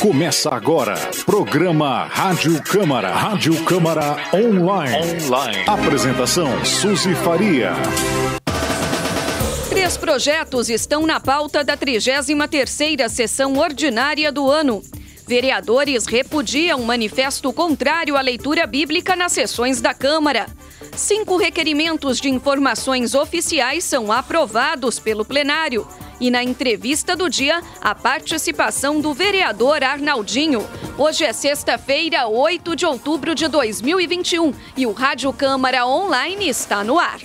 Começa agora, programa Rádio Câmara, Rádio Câmara Online. Online. Apresentação Suzy Faria. Três projetos estão na pauta da 33ª sessão ordinária do ano. Vereadores repudiam manifesto contrário à leitura bíblica nas sessões da Câmara. Cinco requerimentos de informações oficiais são aprovados pelo plenário e na entrevista do dia, a participação do vereador Arnaldinho. Hoje é sexta-feira, 8 de outubro de 2021 e o Rádio Câmara Online está no ar.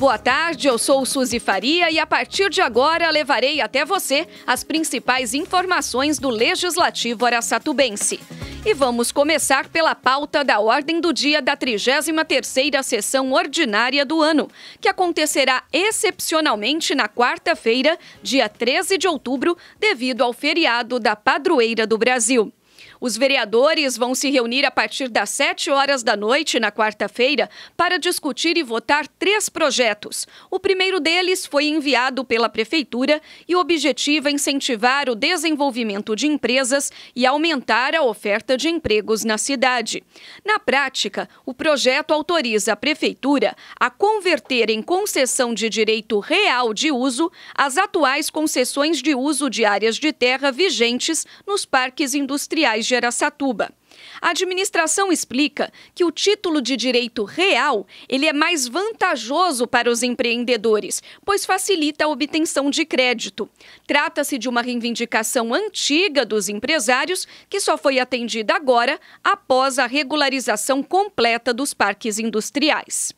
Boa tarde, eu sou Suzy Faria e a partir de agora levarei até você as principais informações do Legislativo Araçatubense. E vamos começar pela pauta da ordem do dia da 33ª sessão ordinária do ano, que acontecerá excepcionalmente na quarta-feira, dia 13 de outubro, devido ao feriado da Padroeira do Brasil. Os vereadores vão se reunir a partir das 7 horas da noite, na quarta-feira, para discutir e votar três projetos. O primeiro deles foi enviado pela Prefeitura e o objetivo é incentivar o desenvolvimento de empresas e aumentar a oferta de empregos na cidade. Na prática, o projeto autoriza a Prefeitura a converter em concessão de direito real de uso as atuais concessões de uso de áreas de terra vigentes nos parques industriais de Aracatuba. A administração explica que o título de direito real ele é mais vantajoso para os empreendedores, pois facilita a obtenção de crédito. Trata-se de uma reivindicação antiga dos empresários que só foi atendida agora após a regularização completa dos parques industriais.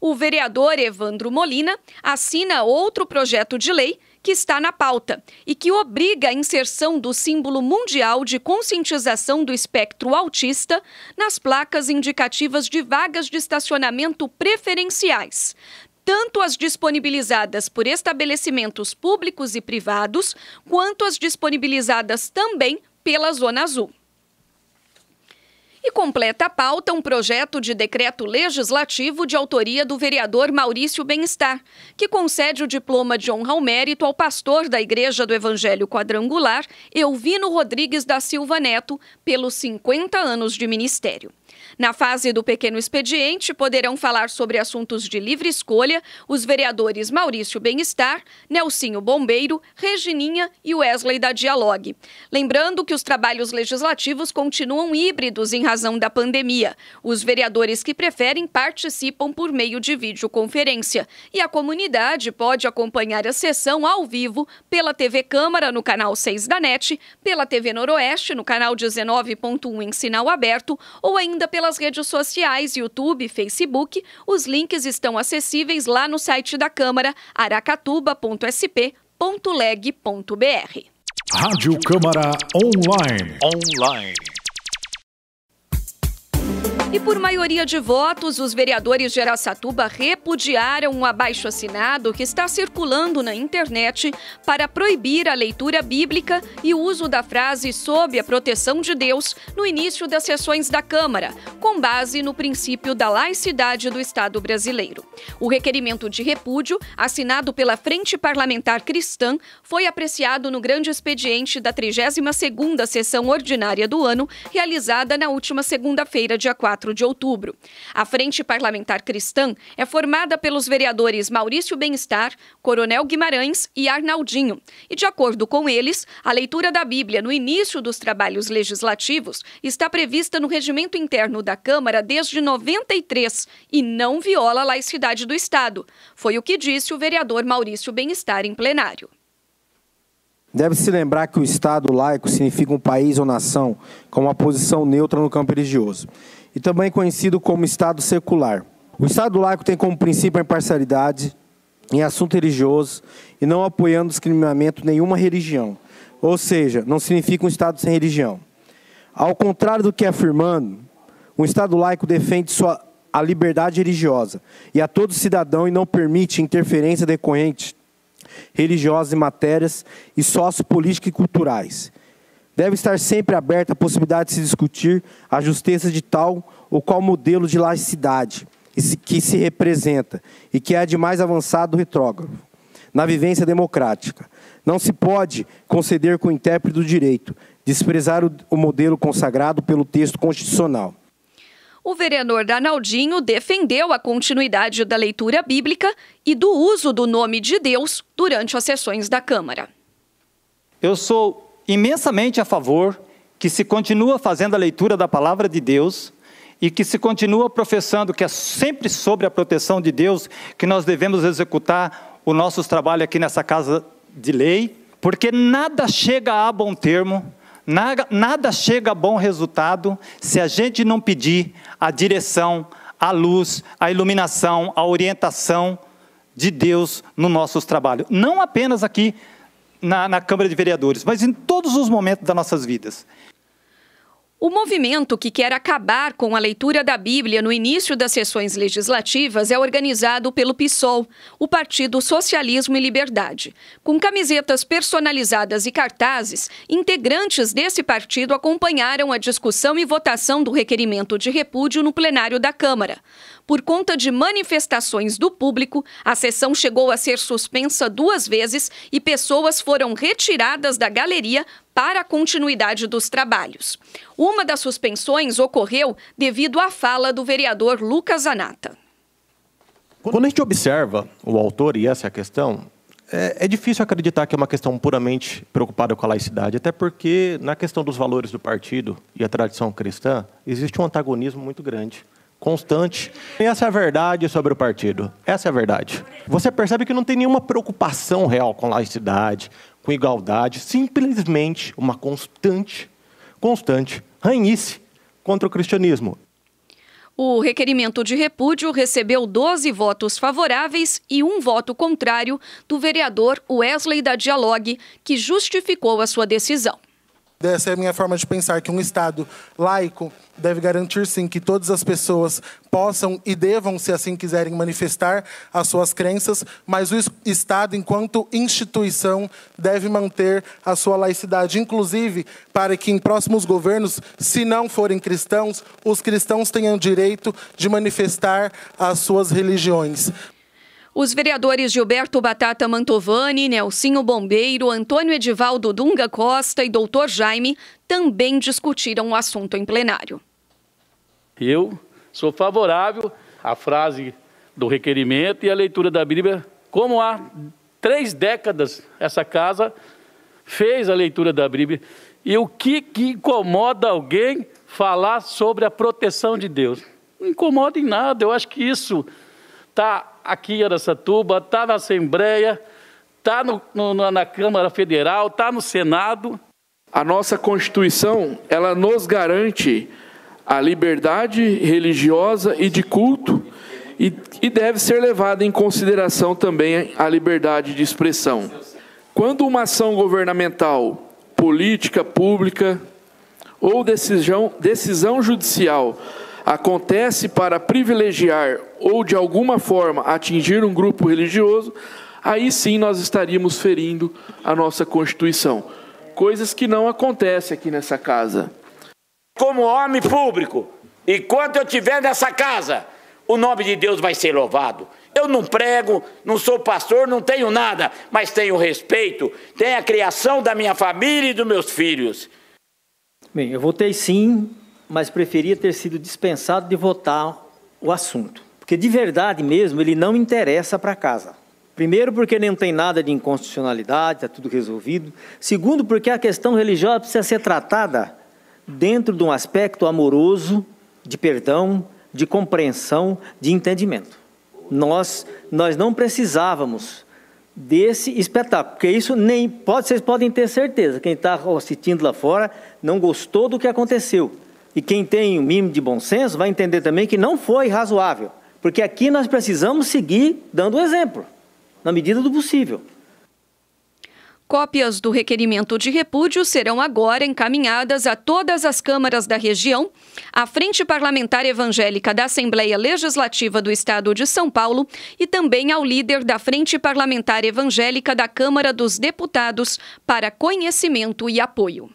O vereador Evandro Molina assina outro projeto de lei que está na pauta e que obriga a inserção do símbolo mundial de conscientização do espectro autista nas placas indicativas de vagas de estacionamento preferenciais, tanto as disponibilizadas por estabelecimentos públicos e privados, quanto as disponibilizadas também pela Zona Azul. E completa a pauta um projeto de decreto legislativo de autoria do vereador Maurício Bem-Estar, que concede o diploma de honra ao mérito ao pastor da Igreja do Evangelho Quadrangular, Elvino Rodrigues da Silva Neto, pelos 50 anos de ministério. Na fase do pequeno expediente, poderão falar sobre assuntos de livre escolha os vereadores Maurício Bem-Estar, Nelsinho Bombeiro, Regininha e Wesley da Dialogue. Lembrando que os trabalhos legislativos continuam híbridos em razão razão da pandemia. Os vereadores que preferem participam por meio de videoconferência e a comunidade pode acompanhar a sessão ao vivo pela TV Câmara no canal 6 da NET, pela TV Noroeste no canal 19.1 em sinal aberto ou ainda pelas redes sociais YouTube, Facebook. Os links estão acessíveis lá no site da Câmara aracatuba.sp.leg.br. Rádio Câmara Online. Online. E por maioria de votos, os vereadores de Aracatuba repudiaram um abaixo-assinado que está circulando na internet para proibir a leitura bíblica e o uso da frase sob a proteção de Deus no início das sessões da Câmara, com base no princípio da laicidade do Estado brasileiro. O requerimento de repúdio, assinado pela Frente Parlamentar Cristã, foi apreciado no grande expediente da 32ª sessão ordinária do ano, realizada na última segunda-feira, dia 4 4 de outubro. A Frente Parlamentar Cristã é formada pelos vereadores Maurício Bem-Estar, Coronel Guimarães e Arnaldinho. E, de acordo com eles, a leitura da Bíblia no início dos trabalhos legislativos está prevista no regimento interno da Câmara desde 93 e não viola a laicidade do Estado. Foi o que disse o vereador Maurício Bem-Estar em plenário. Deve-se lembrar que o Estado laico significa um país ou nação com uma posição neutra no campo religioso, e também conhecido como Estado secular. O Estado laico tem como princípio a imparcialidade em assunto religioso e não apoiando discriminamento nenhuma religião. Ou seja, não significa um Estado sem religião. Ao contrário do que é afirmando, um Estado laico defende sua, a liberdade religiosa e a todo cidadão e não permite interferência decorrente religiosas e matérias e sociopolíticas e culturais. Deve estar sempre aberta a possibilidade de se discutir a justiça de tal ou qual modelo de laicidade que se representa e que é de mais avançado retrógrado na vivência democrática. Não se pode conceder com o intérprete do direito, desprezar o modelo consagrado pelo texto constitucional o vereador Danaldinho defendeu a continuidade da leitura bíblica e do uso do nome de Deus durante as sessões da Câmara. Eu sou imensamente a favor que se continua fazendo a leitura da palavra de Deus e que se continua professando que é sempre sobre a proteção de Deus que nós devemos executar o nosso trabalho aqui nessa casa de lei, porque nada chega a bom termo Nada, nada chega a bom resultado se a gente não pedir a direção, a luz, a iluminação, a orientação de Deus no nosso trabalho. Não apenas aqui na, na Câmara de Vereadores, mas em todos os momentos das nossas vidas. O movimento que quer acabar com a leitura da Bíblia no início das sessões legislativas é organizado pelo PSOL, o Partido Socialismo e Liberdade. Com camisetas personalizadas e cartazes, integrantes desse partido acompanharam a discussão e votação do requerimento de repúdio no plenário da Câmara. Por conta de manifestações do público, a sessão chegou a ser suspensa duas vezes e pessoas foram retiradas da galeria para a continuidade dos trabalhos. Uma das suspensões ocorreu devido à fala do vereador Lucas Anata. Quando a gente observa o autor, e essa é a questão, é, é, difícil acreditar que é uma questão puramente preocupada com a laicidade, até porque na questão dos valores do partido e a tradição cristã, existe um antagonismo muito grande, constante. E essa é a verdade sobre o partido. Essa é a verdade. Você percebe que não tem nenhuma preocupação real com a laicidade, com igualdade, simplesmente uma constante, constante ranhice contra o cristianismo. O requerimento de repúdio recebeu 12 votos favoráveis e um voto contrário do vereador Wesley da Dialogue, que justificou a sua decisão. Dessa é a minha forma de pensar que um Estado laico deve garantir sim que todas as pessoas possam e devam, se assim quiserem, manifestar as suas crenças, mas o Estado, enquanto instituição, deve manter a sua laicidade, inclusive para que em próximos governos, se não forem cristãos, os cristãos tenham direito de manifestar as suas religiões. Os vereadores Gilberto Batata Mantovani, Nelsinho Bombeiro, Antônio Edivaldo Dunga Costa e Doutor Jaime também discutiram o assunto em plenário. Eu sou favorável à frase do requerimento e à leitura da Bíblia, como há três décadas essa casa fez a leitura da Bíblia. E o que, que incomoda alguém falar sobre a proteção de Deus? Não incomoda em nada, eu acho que isso está aqui em Aracatuba, está na Assembleia, está na Câmara Federal, está no Senado. A nossa Constituição, ela nos garante a liberdade religiosa e de culto e, e deve ser levada em consideração também a liberdade de expressão. Quando uma ação governamental, política pública ou decisão, decisão judicial acontece para privilegiar ou de alguma forma atingir um grupo religioso, aí sim nós estaríamos ferindo a nossa Constituição. Coisas que não acontecem aqui nessa casa. Como homem público, enquanto eu estiver nessa casa, o nome de Deus vai ser louvado. Eu não prego, não sou pastor, não tenho nada, mas tenho respeito, tenho a criação da minha família e dos meus filhos. Bem, eu votei sim mas preferia ter sido dispensado de votar o assunto. Porque, de verdade mesmo, ele não interessa para casa. Primeiro, porque não tem nada de inconstitucionalidade, está tudo resolvido. Segundo, porque a questão religiosa precisa ser tratada dentro de um aspecto amoroso, de perdão, de compreensão, de entendimento. Nós, nós não precisávamos desse espetáculo, porque isso nem pode, vocês podem ter certeza. Quem está assistindo lá fora não gostou do que aconteceu. E quem tem o um mínimo de bom senso vai entender também que não foi razoável. Porque aqui nós precisamos seguir dando exemplo, na medida do possível. Cópias do requerimento de repúdio serão agora encaminhadas a todas as câmaras da região, à Frente Parlamentar Evangélica da Assembleia Legislativa do Estado de São Paulo e também ao líder da Frente Parlamentar Evangélica da Câmara dos Deputados para conhecimento e apoio.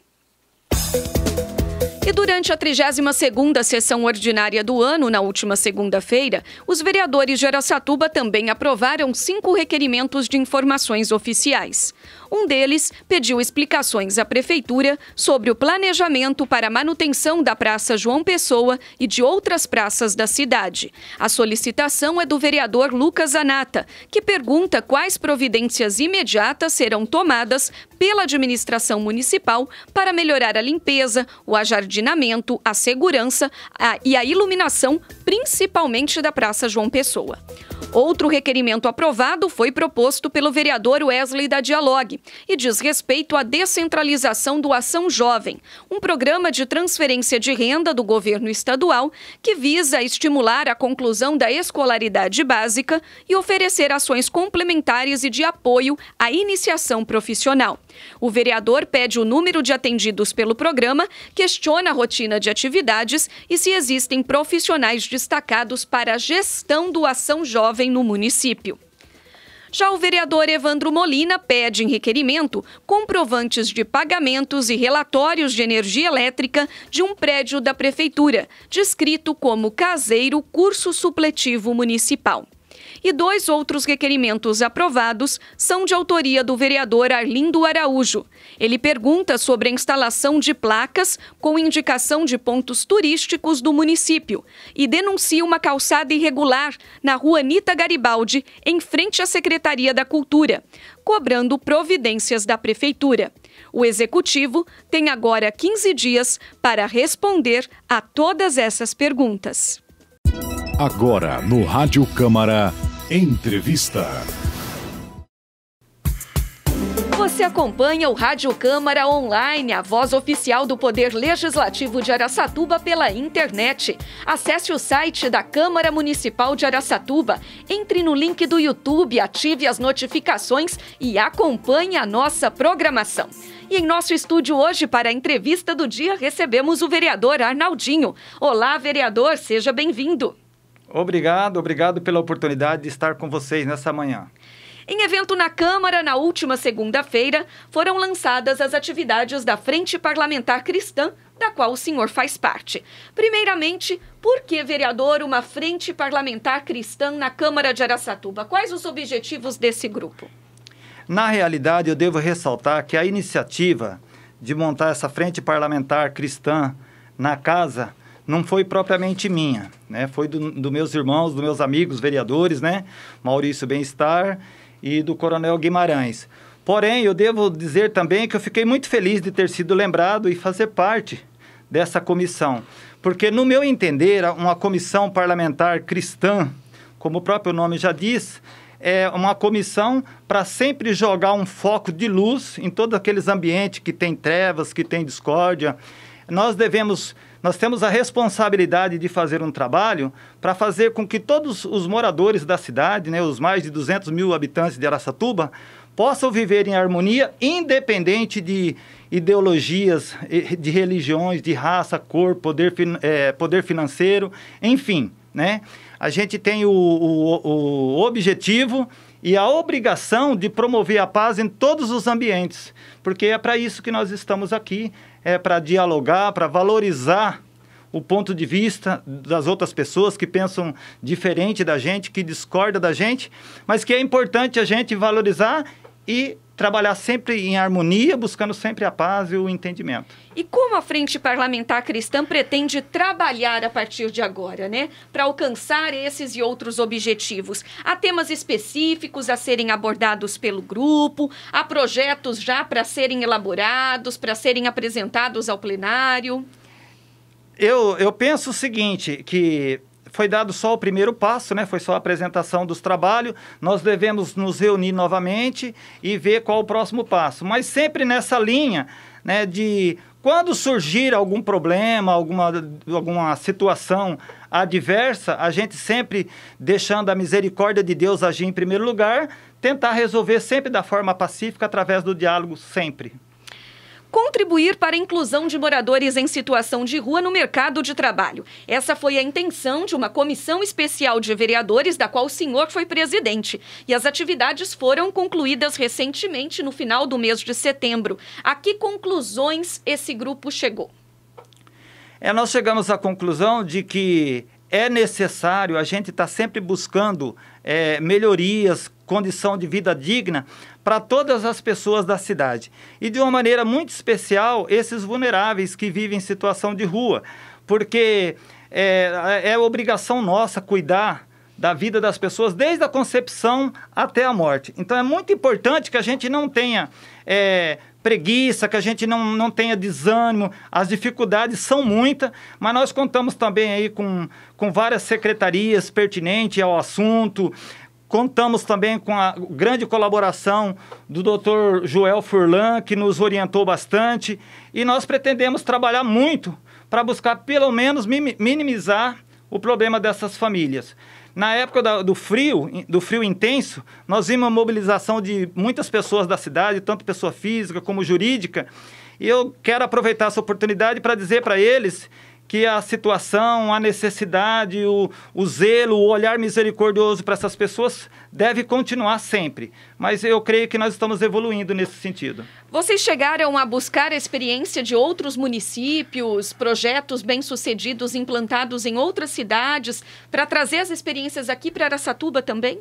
E durante a 32ª sessão ordinária do ano, na última segunda-feira, os vereadores de Aracatuba também aprovaram cinco requerimentos de informações oficiais. Um deles pediu explicações à Prefeitura sobre o planejamento para a manutenção da Praça João Pessoa e de outras praças da cidade. A solicitação é do vereador Lucas Anata, que pergunta quais providências imediatas serão tomadas pela administração municipal para melhorar a limpeza, o ajardinamento, a segurança a, e a iluminação, principalmente da Praça João Pessoa. Outro requerimento aprovado foi proposto pelo vereador Wesley da Dialogue e diz respeito à descentralização do Ação Jovem, um programa de transferência de renda do governo estadual que visa estimular a conclusão da escolaridade básica e oferecer ações complementares e de apoio à iniciação profissional. O vereador pede o número de atendidos pelo programa, questiona a rotina de atividades e se existem profissionais destacados para a gestão do Ação Jovem jovem no município. Já o vereador Evandro Molina pede em requerimento comprovantes de pagamentos e relatórios de energia elétrica de um prédio da Prefeitura, descrito como caseiro curso supletivo municipal e dois outros requerimentos aprovados são de autoria do vereador Arlindo Araújo. Ele pergunta sobre a instalação de placas com indicação de pontos turísticos do município e denuncia uma calçada irregular na rua Anita Garibaldi, em frente à Secretaria da Cultura, cobrando providências da Prefeitura. O Executivo tem agora 15 dias para responder a todas essas perguntas. Agora, no Rádio Câmara. Entrevista. Você acompanha o Rádio Câmara Online, a voz oficial do Poder Legislativo de Araçatuba pela internet. Acesse o site da Câmara Municipal de Araçatuba, entre no link do YouTube, ative as notificações e acompanhe a nossa programação. E em nosso estúdio hoje, para a entrevista do dia, recebemos o vereador Arnaldinho. Olá, vereador, seja bem-vindo. Obrigado, obrigado pela oportunidade de estar com vocês nessa manhã. Em evento na Câmara, na última segunda-feira, foram lançadas as atividades da Frente Parlamentar Cristã, da qual o senhor faz parte. Primeiramente, por que, vereador, uma Frente Parlamentar Cristã na Câmara de Araçatuba? Quais os objetivos desse grupo? Na realidade, eu devo ressaltar que a iniciativa de montar essa Frente Parlamentar Cristã na casa não foi propriamente minha, né? Foi dos do meus irmãos, dos meus amigos vereadores, né? Maurício Bem-Estar e do Coronel Guimarães. Porém, eu devo dizer também que eu fiquei muito feliz de ter sido lembrado e fazer parte dessa comissão, porque no meu entender, uma comissão parlamentar cristã, como o próprio nome já diz, é uma comissão para sempre jogar um foco de luz em todos aqueles ambientes que tem trevas, que tem discórdia. Nós devemos nós temos a responsabilidade de fazer um trabalho para fazer com que todos os moradores da cidade, né, os mais de 200 mil habitantes de Araçatuba, possam viver em harmonia, independente de ideologias, de religiões, de raça, cor, poder, é, poder financeiro, enfim, né? a gente tem o, o, o objetivo e a obrigação de promover a paz em todos os ambientes, porque é para isso que nós estamos aqui é para dialogar, para valorizar o ponto de vista das outras pessoas que pensam diferente da gente, que discorda da gente, mas que é importante a gente valorizar e trabalhar sempre em harmonia, buscando sempre a paz e o entendimento. E como a Frente Parlamentar Cristã pretende trabalhar a partir de agora, né? Para alcançar esses e outros objetivos? Há temas específicos a serem abordados pelo grupo? Há projetos já para serem elaborados, para serem apresentados ao plenário? Eu, eu penso o seguinte, que foi dado só o primeiro passo, né? Foi só a apresentação dos trabalhos. Nós devemos nos reunir novamente e ver qual o próximo passo. Mas sempre nessa linha, né? De quando surgir algum problema, alguma, alguma situação adversa, a gente sempre deixando a misericórdia de Deus agir em primeiro lugar, tentar resolver sempre da forma pacífica através do diálogo sempre. Contribuir para a inclusão de moradores em situação de rua no mercado de trabalho. Essa foi a intenção de uma comissão especial de vereadores, da qual o senhor foi presidente. E as atividades foram concluídas recentemente, no final do mês de setembro. A que conclusões esse grupo chegou? É, nós chegamos à conclusão de que é necessário, a gente está sempre buscando é, melhorias, condição de vida digna para todas as pessoas da cidade. E de uma maneira muito especial, esses vulneráveis que vivem em situação de rua, porque é, é obrigação nossa cuidar da vida das pessoas desde a concepção até a morte. Então é muito importante que a gente não tenha é, preguiça, que a gente não, não tenha desânimo. As dificuldades são muitas, mas nós contamos também aí com, com várias secretarias pertinentes ao assunto, Contamos também com a grande colaboração do Dr. Joel Furlan, que nos orientou bastante, e nós pretendemos trabalhar muito para buscar, pelo menos, minimizar o problema dessas famílias. Na época do frio, do frio intenso, nós vimos a mobilização de muitas pessoas da cidade, tanto pessoa física como jurídica, e eu quero aproveitar essa oportunidade para dizer para eles que a situação, a necessidade, o, o zelo, o olhar misericordioso para essas pessoas deve continuar sempre. Mas eu creio que nós estamos evoluindo nesse sentido. Vocês chegaram a buscar a experiência de outros municípios, projetos bem-sucedidos implantados em outras cidades, para trazer as experiências aqui para Aracatuba também?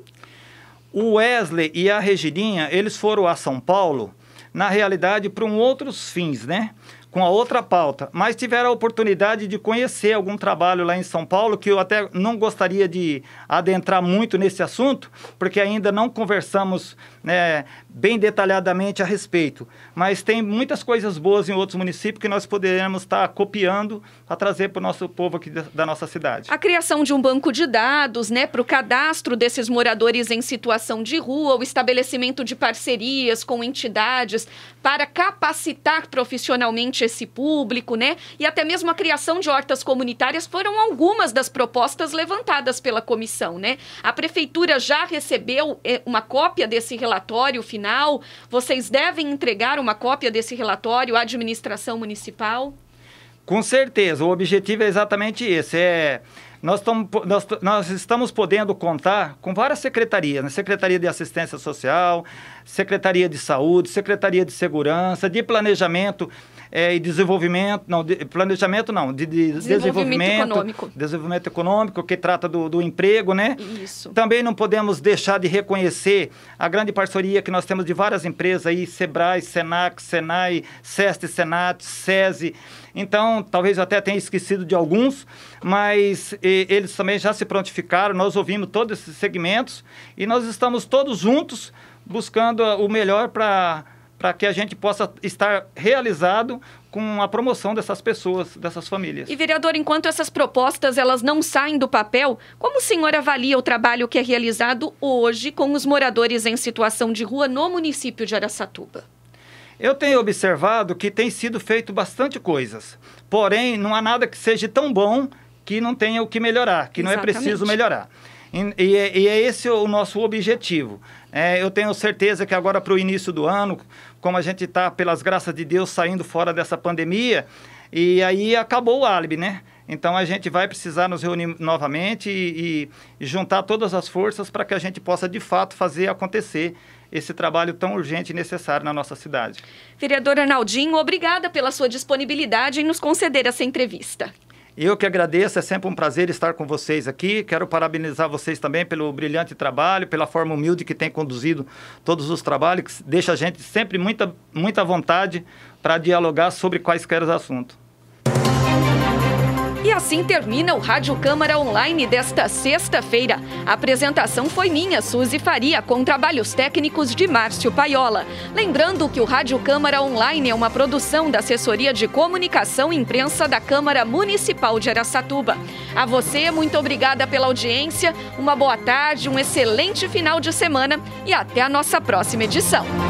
O Wesley e a Regidinha eles foram a São Paulo, na realidade, para um outros fins, né? com a outra pauta, mas tiveram a oportunidade de conhecer algum trabalho lá em São Paulo, que eu até não gostaria de adentrar muito nesse assunto, porque ainda não conversamos né, bem detalhadamente a respeito. Mas tem muitas coisas boas em outros municípios que nós poderemos estar copiando para trazer para o nosso povo aqui da nossa cidade. A criação de um banco de dados, né, para o cadastro desses moradores em situação de rua, o estabelecimento de parcerias com entidades para capacitar profissionalmente desse público, né? E até mesmo a criação de hortas comunitárias foram algumas das propostas levantadas pela comissão, né? A prefeitura já recebeu eh, uma cópia desse relatório final. Vocês devem entregar uma cópia desse relatório à administração municipal? Com certeza, o objetivo é exatamente esse. É, nós, tamo, nós, nós estamos podendo contar com várias secretarias, né? Secretaria de Assistência Social, Secretaria de Saúde, Secretaria de Segurança, de Planejamento é, e desenvolvimento, não, de, planejamento não, de, de desenvolvimento, desenvolvimento, econômico. Desenvolvimento econômico, que trata do, do, emprego, né? Isso. Também não podemos deixar de reconhecer a grande parceria que nós temos de várias empresas aí, Sebrae, Senac, Senai, Seste, Senat, SESI, então, talvez eu até tenha esquecido de alguns, mas e, eles também já se prontificaram. Nós ouvimos todos esses segmentos e nós estamos todos juntos buscando ah, o melhor para para que a gente possa estar realizado com a promoção dessas pessoas, dessas famílias. E vereador, enquanto essas propostas elas não saem do papel, como o senhor avalia o trabalho que é realizado hoje com os moradores em situação de rua no município de Araçatuba? Eu tenho observado que tem sido feito bastante coisas, porém não há nada que seja tão bom que não tenha o que melhorar, que Exatamente. não é preciso melhorar. E, e, é esse o nosso objetivo. É, eu tenho certeza que agora para o início do ano, como a gente está, pelas graças de Deus, saindo fora dessa pandemia, e aí acabou o álibi, né? Então a gente vai precisar nos reunir novamente e, e juntar todas as forças para que a gente possa de fato fazer acontecer esse trabalho tão urgente e necessário na nossa cidade. Vereador Arnaldinho, obrigada pela sua disponibilidade em nos conceder essa entrevista. Eu que agradeço, é sempre um prazer estar com vocês aqui. Quero parabenizar vocês também pelo brilhante trabalho, pela forma humilde que tem conduzido todos os trabalhos, que deixa a gente sempre muita, muita vontade para dialogar sobre quaisquer assuntos. E assim termina o Rádio Câmara Online desta sexta-feira. A apresentação foi minha, Suzy Faria, com trabalhos técnicos de Márcio Paiola. Lembrando que o Rádio Câmara Online é uma produção da Assessoria de Comunicação e Imprensa da Câmara Municipal de Aracatuba. A você, muito obrigada pela audiência, uma boa tarde, um excelente final de semana e até a nossa próxima edição.